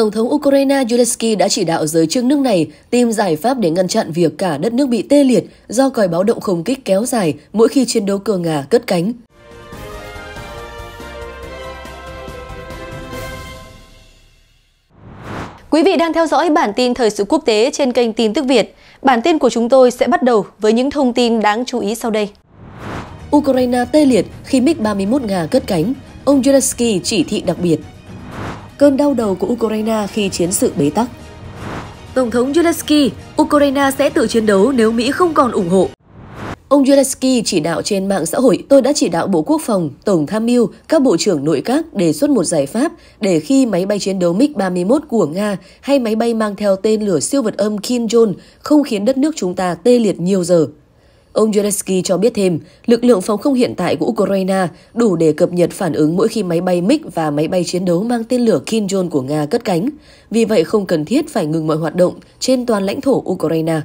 Tổng thống Ukraine Zelensky đã chỉ đạo giới chức nước này tìm giải pháp để ngăn chặn việc cả đất nước bị tê liệt do còi báo động không kích kéo dài mỗi khi chiến đấu cơ Nga cất cánh. Quý vị đang theo dõi bản tin thời sự quốc tế trên kênh Tin tức Việt. Bản tin của chúng tôi sẽ bắt đầu với những thông tin đáng chú ý sau đây. Ukraine tê liệt khi MiG-31 Nga cất cánh, ông Zelensky chỉ thị đặc biệt – cơn đau đầu của Ukraine khi chiến sự bế tắc. Tổng thống Zelensky, Ukraine sẽ tự chiến đấu nếu Mỹ không còn ủng hộ. Ông Zelensky chỉ đạo trên mạng xã hội, tôi đã chỉ đạo Bộ Quốc phòng, Tổng tham mưu, các bộ trưởng nội các đề xuất một giải pháp để khi máy bay chiến đấu MiG-31 của Nga hay máy bay mang theo tên lửa siêu vật âm Kim Jong không khiến đất nước chúng ta tê liệt nhiều giờ. Ông Zelensky cho biết thêm, lực lượng phòng không hiện tại của Ukraine đủ để cập nhật phản ứng mỗi khi máy bay MiG và máy bay chiến đấu mang tên lửa Kinjon của Nga cất cánh. Vì vậy không cần thiết phải ngừng mọi hoạt động trên toàn lãnh thổ Ukraine.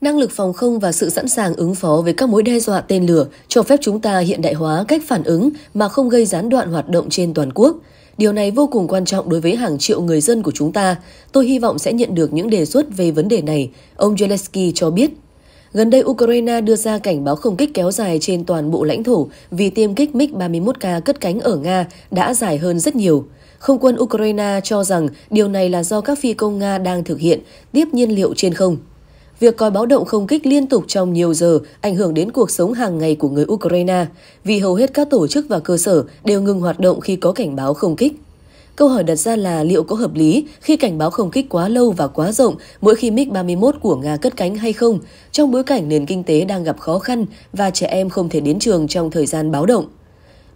Năng lực phòng không và sự sẵn sàng ứng phó với các mối đe dọa tên lửa cho phép chúng ta hiện đại hóa cách phản ứng mà không gây gián đoạn hoạt động trên toàn quốc. Điều này vô cùng quan trọng đối với hàng triệu người dân của chúng ta. Tôi hy vọng sẽ nhận được những đề xuất về vấn đề này, ông Zelensky cho biết. Gần đây, Ukraine đưa ra cảnh báo không kích kéo dài trên toàn bộ lãnh thổ vì tiêm kích MiG-31K cất cánh ở Nga đã dài hơn rất nhiều. Không quân Ukraine cho rằng điều này là do các phi công Nga đang thực hiện tiếp nhiên liệu trên không. Việc còi báo động không kích liên tục trong nhiều giờ ảnh hưởng đến cuộc sống hàng ngày của người Ukraine, vì hầu hết các tổ chức và cơ sở đều ngừng hoạt động khi có cảnh báo không kích. Câu hỏi đặt ra là liệu có hợp lý khi cảnh báo không kích quá lâu và quá rộng mỗi khi MiG-31 của Nga cất cánh hay không, trong bối cảnh nền kinh tế đang gặp khó khăn và trẻ em không thể đến trường trong thời gian báo động?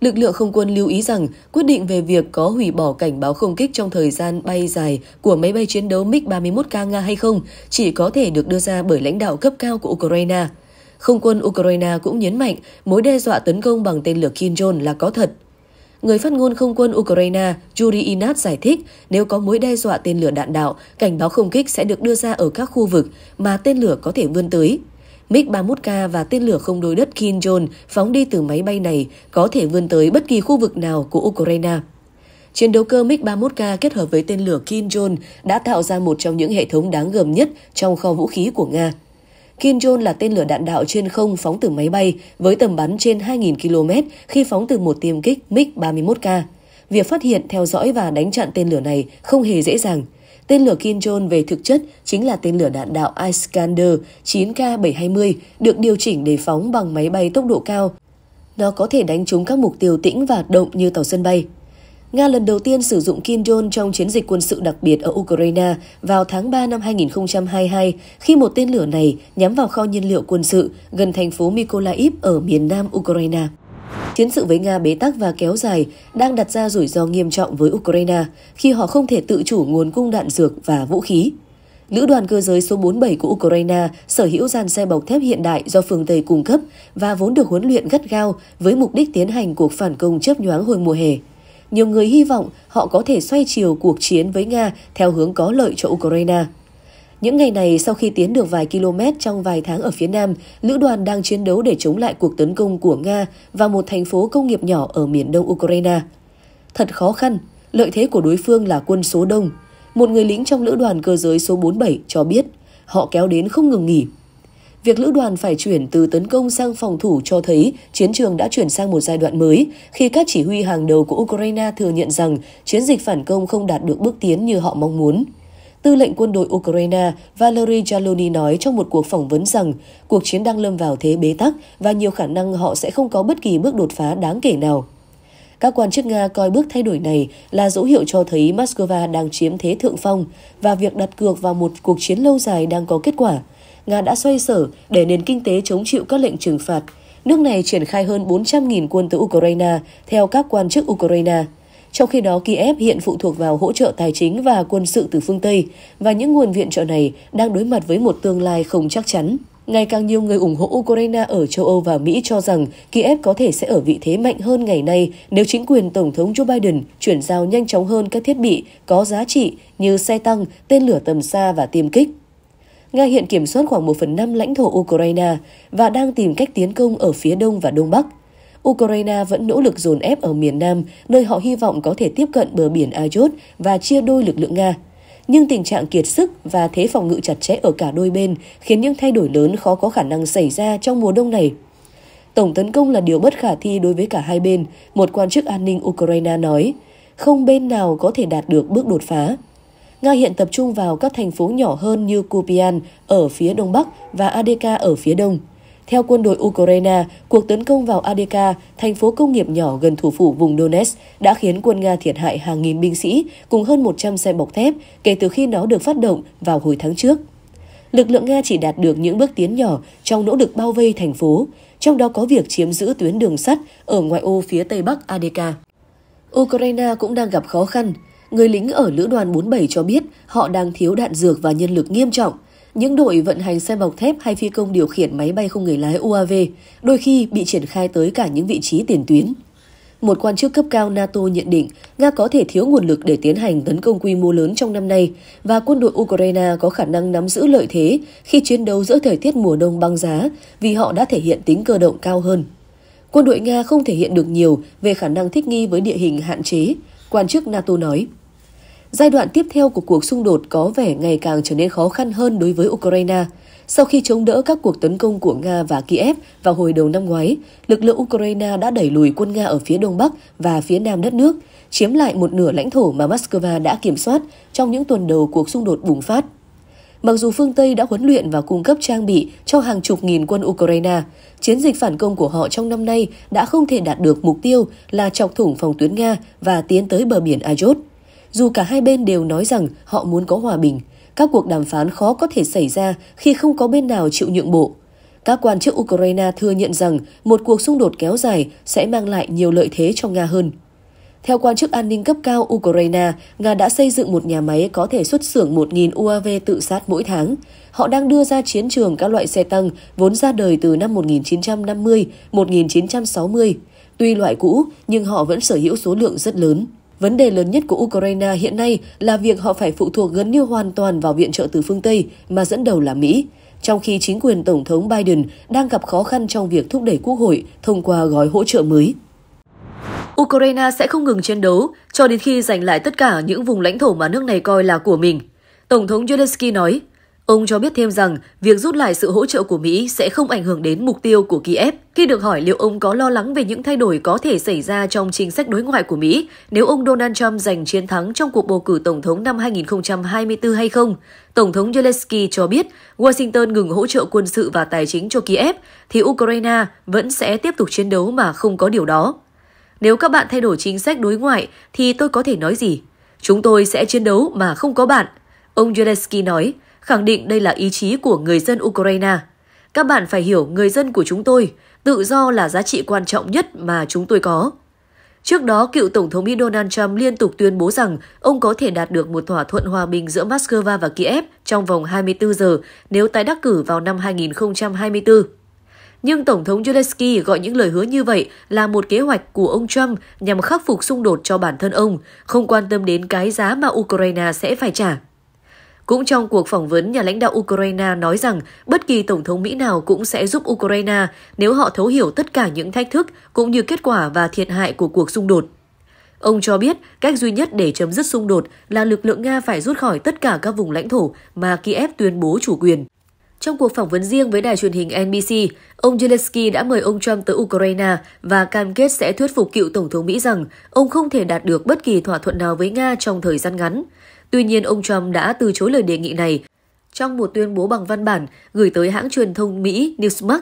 Lực lượng không quân lưu ý rằng quyết định về việc có hủy bỏ cảnh báo không kích trong thời gian bay dài của máy bay chiến đấu MiG-31K Nga hay không chỉ có thể được đưa ra bởi lãnh đạo cấp cao của Ukraine. Không quân Ukraine cũng nhấn mạnh mối đe dọa tấn công bằng tên lửa Kinjal là có thật. Người phát ngôn không quân Ukraine Yuri Inat giải thích nếu có mối đe dọa tên lửa đạn đạo, cảnh báo không kích sẽ được đưa ra ở các khu vực mà tên lửa có thể vươn tới. MiG-31K và tên lửa không đối đất Kinjon phóng đi từ máy bay này có thể vươn tới bất kỳ khu vực nào của Ukraine. Chiến đấu cơ MiG-31K kết hợp với tên lửa Kinjon đã tạo ra một trong những hệ thống đáng gờm nhất trong kho vũ khí của Nga. Kinjon là tên lửa đạn đạo trên không phóng từ máy bay với tầm bắn trên 2.000 km khi phóng từ một tiêm kích MiG-31K. Việc phát hiện, theo dõi và đánh chặn tên lửa này không hề dễ dàng. Tên lửa Kinjon về thực chất chính là tên lửa đạn đạo Iskander 9K720 được điều chỉnh để phóng bằng máy bay tốc độ cao. Nó có thể đánh trúng các mục tiêu tĩnh và động như tàu sân bay. Nga lần đầu tiên sử dụng Kim Jong trong chiến dịch quân sự đặc biệt ở Ukraine vào tháng 3 năm 2022 khi một tên lửa này nhắm vào kho nhiên liệu quân sự gần thành phố Mykolaiv ở miền nam Ukraine. Chiến sự với Nga bế tắc và kéo dài đang đặt ra rủi ro nghiêm trọng với Ukraine khi họ không thể tự chủ nguồn cung đạn dược và vũ khí. Lữ đoàn cơ giới số 47 của Ukraine sở hữu dàn xe bọc thép hiện đại do phương Tây cung cấp và vốn được huấn luyện gắt gao với mục đích tiến hành cuộc phản công chớp nhoáng hồi mùa hè nhiều người hy vọng họ có thể xoay chiều cuộc chiến với Nga theo hướng có lợi cho Ukraine. Những ngày này, sau khi tiến được vài km trong vài tháng ở phía Nam, lữ đoàn đang chiến đấu để chống lại cuộc tấn công của Nga vào một thành phố công nghiệp nhỏ ở miền đông Ukraine. Thật khó khăn, lợi thế của đối phương là quân số đông. Một người lính trong lữ đoàn cơ giới số 47 cho biết, họ kéo đến không ngừng nghỉ Việc lữ đoàn phải chuyển từ tấn công sang phòng thủ cho thấy chiến trường đã chuyển sang một giai đoạn mới, khi các chỉ huy hàng đầu của Ukraine thừa nhận rằng chiến dịch phản công không đạt được bước tiến như họ mong muốn. Tư lệnh quân đội Ukraine Valery Jaloni nói trong một cuộc phỏng vấn rằng cuộc chiến đang lâm vào thế bế tắc và nhiều khả năng họ sẽ không có bất kỳ bước đột phá đáng kể nào. Các quan chức Nga coi bước thay đổi này là dấu hiệu cho thấy Moscow đang chiếm thế thượng phong và việc đặt cược vào một cuộc chiến lâu dài đang có kết quả – Nga đã xoay sở để nền kinh tế chống chịu các lệnh trừng phạt. Nước này triển khai hơn 400.000 quân tới Ukraine, theo các quan chức Ukraine. Trong khi đó, Kiev hiện phụ thuộc vào hỗ trợ tài chính và quân sự từ phương Tây, và những nguồn viện trợ này đang đối mặt với một tương lai không chắc chắn. Ngày càng nhiều người ủng hộ Ukraine ở châu Âu và Mỹ cho rằng Kiev có thể sẽ ở vị thế mạnh hơn ngày nay nếu chính quyền Tổng thống Joe Biden chuyển giao nhanh chóng hơn các thiết bị có giá trị như xe tăng, tên lửa tầm xa và tiêm kích. Nga hiện kiểm soát khoảng 1 phần 5 lãnh thổ Ukraine và đang tìm cách tiến công ở phía đông và đông bắc. Ukraine vẫn nỗ lực dồn ép ở miền Nam, nơi họ hy vọng có thể tiếp cận bờ biển Azov và chia đôi lực lượng Nga. Nhưng tình trạng kiệt sức và thế phòng ngự chặt chẽ ở cả đôi bên khiến những thay đổi lớn khó có khả năng xảy ra trong mùa đông này. Tổng tấn công là điều bất khả thi đối với cả hai bên, một quan chức an ninh Ukraine nói. Không bên nào có thể đạt được bước đột phá. Nga hiện tập trung vào các thành phố nhỏ hơn như Kupian ở phía đông bắc và Adeka ở phía đông. Theo quân đội Ukraine, cuộc tấn công vào Adeka, thành phố công nghiệp nhỏ gần thủ phủ vùng Donetsk, đã khiến quân Nga thiệt hại hàng nghìn binh sĩ cùng hơn 100 xe bọc thép kể từ khi nó được phát động vào hồi tháng trước. Lực lượng Nga chỉ đạt được những bước tiến nhỏ trong nỗ lực bao vây thành phố, trong đó có việc chiếm giữ tuyến đường sắt ở ngoại ô phía tây bắc Adeka. Ukraine cũng đang gặp khó khăn Người lính ở lữ đoàn 47 cho biết họ đang thiếu đạn dược và nhân lực nghiêm trọng. Những đội vận hành xe bọc thép hay phi công điều khiển máy bay không người lái UAV đôi khi bị triển khai tới cả những vị trí tiền tuyến. Một quan chức cấp cao NATO nhận định Nga có thể thiếu nguồn lực để tiến hành tấn công quy mô lớn trong năm nay và quân đội Ukraine có khả năng nắm giữ lợi thế khi chiến đấu giữa thời tiết mùa đông băng giá vì họ đã thể hiện tính cơ động cao hơn. Quân đội Nga không thể hiện được nhiều về khả năng thích nghi với địa hình hạn chế, quan chức NATO nói. Giai đoạn tiếp theo của cuộc xung đột có vẻ ngày càng trở nên khó khăn hơn đối với Ukraine. Sau khi chống đỡ các cuộc tấn công của Nga và Kiev vào hồi đầu năm ngoái, lực lượng Ukraine đã đẩy lùi quân Nga ở phía đông bắc và phía nam đất nước, chiếm lại một nửa lãnh thổ mà Moscow đã kiểm soát trong những tuần đầu cuộc xung đột bùng phát. Mặc dù phương Tây đã huấn luyện và cung cấp trang bị cho hàng chục nghìn quân Ukraine, chiến dịch phản công của họ trong năm nay đã không thể đạt được mục tiêu là chọc thủng phòng tuyến Nga và tiến tới bờ biển Azov. Dù cả hai bên đều nói rằng họ muốn có hòa bình, các cuộc đàm phán khó có thể xảy ra khi không có bên nào chịu nhượng bộ. Các quan chức Ukraine thừa nhận rằng một cuộc xung đột kéo dài sẽ mang lại nhiều lợi thế cho Nga hơn. Theo quan chức an ninh cấp cao Ukraine, Nga đã xây dựng một nhà máy có thể xuất xưởng 1.000 UAV tự sát mỗi tháng. Họ đang đưa ra chiến trường các loại xe tăng vốn ra đời từ năm 1950, 1960. Tuy loại cũ, nhưng họ vẫn sở hữu số lượng rất lớn. Vấn đề lớn nhất của Ukraine hiện nay là việc họ phải phụ thuộc gần như hoàn toàn vào viện trợ từ phương Tây mà dẫn đầu là Mỹ, trong khi chính quyền Tổng thống Biden đang gặp khó khăn trong việc thúc đẩy Quốc hội thông qua gói hỗ trợ mới. Ukraine sẽ không ngừng chiến đấu cho đến khi giành lại tất cả những vùng lãnh thổ mà nước này coi là của mình. Tổng thống Zelensky nói, Ông cho biết thêm rằng việc rút lại sự hỗ trợ của Mỹ sẽ không ảnh hưởng đến mục tiêu của Kiev. Khi được hỏi liệu ông có lo lắng về những thay đổi có thể xảy ra trong chính sách đối ngoại của Mỹ nếu ông Donald Trump giành chiến thắng trong cuộc bầu cử tổng thống năm 2024 hay không, Tổng thống Zelensky cho biết Washington ngừng hỗ trợ quân sự và tài chính cho Kiev thì Ukraine vẫn sẽ tiếp tục chiến đấu mà không có điều đó. Nếu các bạn thay đổi chính sách đối ngoại thì tôi có thể nói gì? Chúng tôi sẽ chiến đấu mà không có bạn. Ông Zelensky nói, khẳng định đây là ý chí của người dân Ukraine. Các bạn phải hiểu người dân của chúng tôi, tự do là giá trị quan trọng nhất mà chúng tôi có. Trước đó, cựu Tổng thống Mỹ Donald Trump liên tục tuyên bố rằng ông có thể đạt được một thỏa thuận hòa bình giữa Moscow và Kiev trong vòng 24 giờ nếu tái đắc cử vào năm 2024. Nhưng Tổng thống Zelensky gọi những lời hứa như vậy là một kế hoạch của ông Trump nhằm khắc phục xung đột cho bản thân ông, không quan tâm đến cái giá mà Ukraine sẽ phải trả. Cũng trong cuộc phỏng vấn, nhà lãnh đạo Ukraine nói rằng bất kỳ Tổng thống Mỹ nào cũng sẽ giúp Ukraine nếu họ thấu hiểu tất cả những thách thức cũng như kết quả và thiệt hại của cuộc xung đột. Ông cho biết cách duy nhất để chấm dứt xung đột là lực lượng Nga phải rút khỏi tất cả các vùng lãnh thổ mà Kiev tuyên bố chủ quyền. Trong cuộc phỏng vấn riêng với đài truyền hình NBC, ông Zelensky đã mời ông Trump tới Ukraine và cam kết sẽ thuyết phục cựu Tổng thống Mỹ rằng ông không thể đạt được bất kỳ thỏa thuận nào với Nga trong thời gian ngắn. Tuy nhiên, ông Trump đã từ chối lời đề nghị này trong một tuyên bố bằng văn bản gửi tới hãng truyền thông Mỹ Newsmax.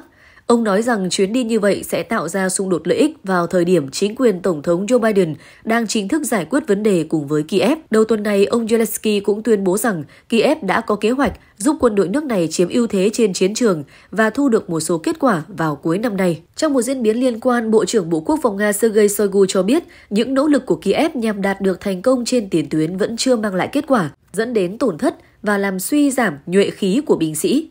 Ông nói rằng chuyến đi như vậy sẽ tạo ra xung đột lợi ích vào thời điểm chính quyền Tổng thống Joe Biden đang chính thức giải quyết vấn đề cùng với Kiev. Đầu tuần này, ông Zelensky cũng tuyên bố rằng Kiev đã có kế hoạch giúp quân đội nước này chiếm ưu thế trên chiến trường và thu được một số kết quả vào cuối năm nay. Trong một diễn biến liên quan, Bộ trưởng Bộ Quốc phòng Nga Sergei Shoigu cho biết những nỗ lực của Kiev nhằm đạt được thành công trên tiền tuyến vẫn chưa mang lại kết quả, dẫn đến tổn thất và làm suy giảm nhuệ khí của binh sĩ.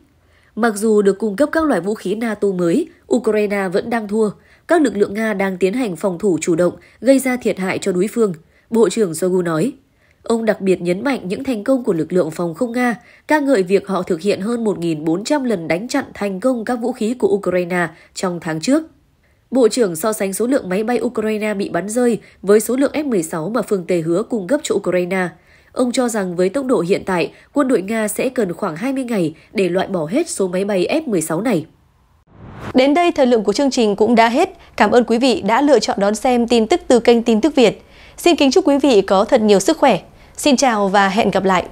Mặc dù được cung cấp các loại vũ khí NATO mới, Ukraine vẫn đang thua. Các lực lượng Nga đang tiến hành phòng thủ chủ động, gây ra thiệt hại cho đối phương, Bộ trưởng Shoigu nói. Ông đặc biệt nhấn mạnh những thành công của lực lượng phòng không Nga, ca ngợi việc họ thực hiện hơn 1.400 lần đánh chặn thành công các vũ khí của Ukraine trong tháng trước. Bộ trưởng so sánh số lượng máy bay Ukraine bị bắn rơi với số lượng F-16 mà phương Tây hứa cung cấp cho Ukraine – Ông cho rằng với tốc độ hiện tại, quân đội Nga sẽ cần khoảng 20 ngày để loại bỏ hết số máy bay F-16 này. Đến đây thời lượng của chương trình cũng đã hết. Cảm ơn quý vị đã lựa chọn đón xem tin tức từ kênh Tin tức Việt. Xin kính chúc quý vị có thật nhiều sức khỏe. Xin chào và hẹn gặp lại!